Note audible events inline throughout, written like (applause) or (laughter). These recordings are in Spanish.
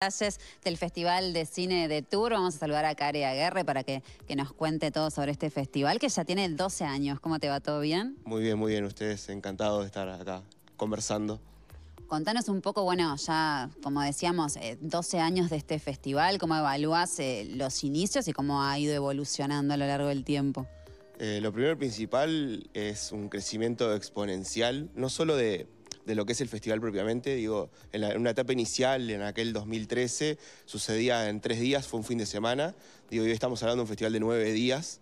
Gracias del Festival de Cine de Tour. Vamos a saludar a Care Aguerre para que, nos cuente todo sobre este festival que ya tiene 12 años. ¿Cómo te va? ¿Todo bien? Muy bien, muy bien. Ustedes, encantados de estar acá conversando. Contanos un poco, bueno, ya como decíamos, 12 eh, años de este festival, cómo evalúas eh, los inicios y cómo ha ido evolucionando a lo largo del tiempo. Eh, lo primero principal es un crecimiento exponencial, no solo de de lo que es el festival propiamente. Digo, en, una etapa inicial, en aquel 2013, sucedía en tres días, fue un fin de semana. Digo, hoy estamos hablando de un festival de nueve días.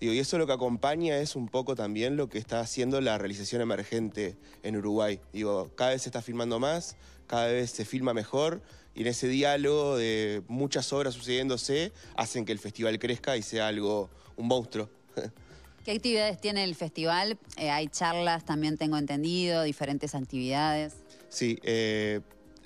Digo, y eso lo que acompaña es un poco también lo que está haciendo la realización emergente en Uruguay. Digo, cada vez se está filmando más, cada vez se filma mejor y en ese diálogo de muchas obras sucediéndose hacen que el festival crezca y sea algo, un monstruo. (laughs) ¿Qué actividades tiene el festival? Eh, hay charlas, también tengo entendido, diferentes actividades. Sí, eh,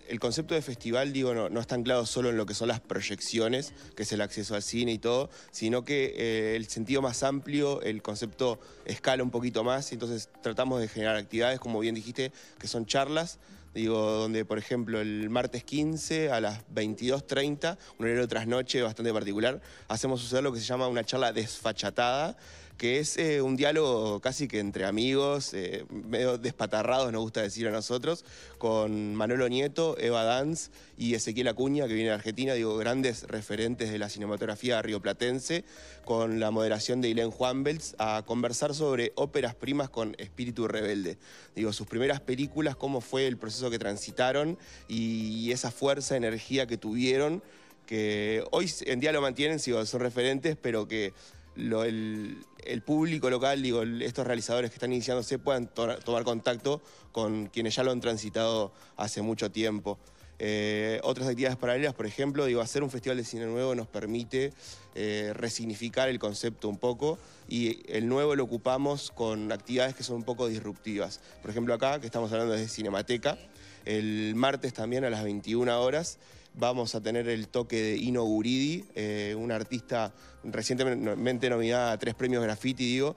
el concepto de festival, digo, no, está anclado solo en lo que son las proyecciones, que es el acceso al cine y todo, sino que eh, el sentido más amplio, el concepto escala un poquito más, entonces tratamos de generar actividades, como bien dijiste, que son charlas, digo, donde por ejemplo el martes 15 a las 22.30, un horario tras noche bastante particular, hacemos suceder lo que se llama una charla desfachatada, que es eh, un diálogo casi que entre amigos, eh, medio despatarrados, nos gusta decir a nosotros, con Manolo Nieto, Eva Danz y Ezequiel Acuña, que viene de Argentina, digo, grandes referentes de la cinematografía rioplatense, con la moderación de Ilén Juanbels, a conversar sobre óperas primas con espíritu rebelde. Digo, sus primeras películas, cómo fue el proceso que transitaron y esa fuerza, energía que tuvieron, que hoy en día lo mantienen, digo, son referentes, pero que el, público local, digo, estos realizadores que están iniciándose puedan tomar contacto con quienes ya lo han transitado hace mucho tiempo. Eh, otras actividades paralelas, por ejemplo, digo, hacer un festival de cine nuevo nos permite eh, resignificar el concepto un poco y el nuevo lo ocupamos con actividades que son un poco disruptivas. Por ejemplo, acá, que estamos hablando de Cinemateca, el martes también a las 21 horas vamos a tener el toque de Ino Guridi, eh, un artista recientemente nominada a tres premios graffiti, digo.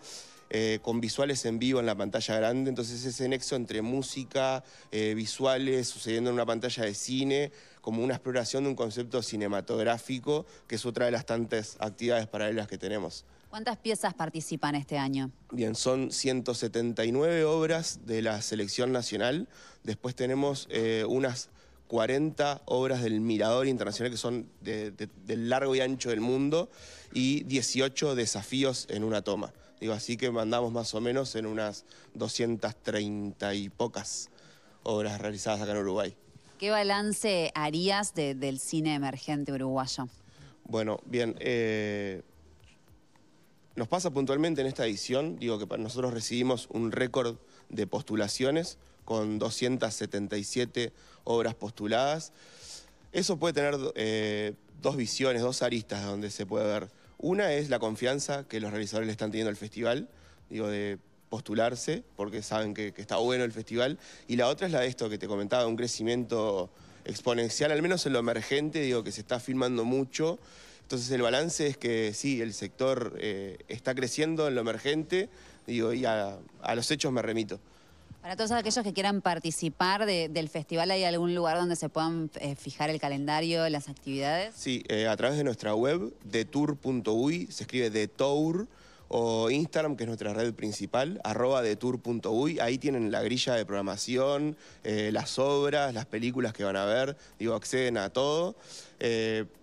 Eh, con visuales en vivo en la pantalla grande, entonces ese nexo entre música, eh, visuales, sucediendo en una pantalla de cine, como una exploración de un concepto cinematográfico, que es otra de las tantas actividades paralelas que tenemos. ¿Cuántas piezas participan este año? Bien, son 179 obras de la selección nacional. Después tenemos unas 40 obras del Mirador Internacional que son del largo y ancho del mundo y 18 desafíos en una toma. Digo, así que mandamos más o menos en unas 230 y pocas obras realizadas acá en Uruguay. ¿Qué balance harías del cine emergente uruguayo? Bueno, bien, eh, nos pasa puntualmente en esta edición, digo que nosotros recibimos un récord de postulaciones, con 277 obras postuladas. Eso puede tener eh, dos visiones, dos aristas donde se puede ver. Una es la confianza que los realizadores le están teniendo al festival, digo, de postularse, porque saben que, está bueno el festival. Y la otra es la de esto que te comentaba, un crecimiento exponencial, al menos en lo emergente, digo, que se está filmando mucho. Entonces el balance es que sí, el sector eh, está creciendo en lo emergente, digo, y a los hechos me remito. Para todos aquellos que quieran participar del festival, ¿hay algún lugar donde se puedan eh, fijar el calendario, las actividades? Sí, eh, a través de nuestra web, detour.uy, se escribe detour, o Instagram, que es nuestra red principal, arroba detour.uy, ahí tienen la grilla de programación, eh, las obras, las películas que van a ver, digo, acceden a todo.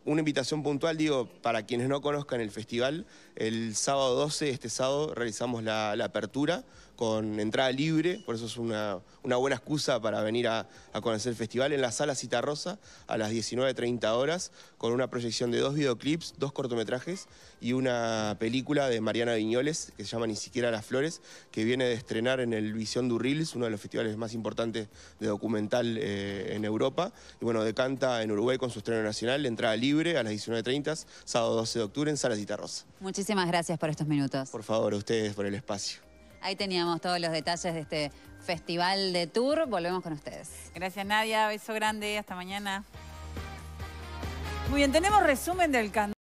una invitación puntual, digo, para quienes no conozcan el festival, el sábado 12, este sábado, realizamos la apertura con entrada libre, por eso es una, buena excusa para venir a, conocer el festival en la sala Citarrosa a las 19.30 horas, con una proyección de dos videoclips, dos cortometrajes y una película de Mariana Viñoles que se llama Ni siquiera las flores, que viene de estrenar en el Visión Durrils, uno de los festivales más importantes de documental eh, en Europa. Y bueno, decanta en Uruguay con su estreno nacional, entrada libre a las 19.30, sábado 12 de octubre en sala Citarrosa. Muchísimas gracias por estos minutos. Por favor, a ustedes por el espacio. Ahí teníamos todos los detalles de este festival de tour. Volvemos con ustedes. Gracias, Nadia. Beso grande. Hasta mañana. Muy bien, tenemos resumen del canto.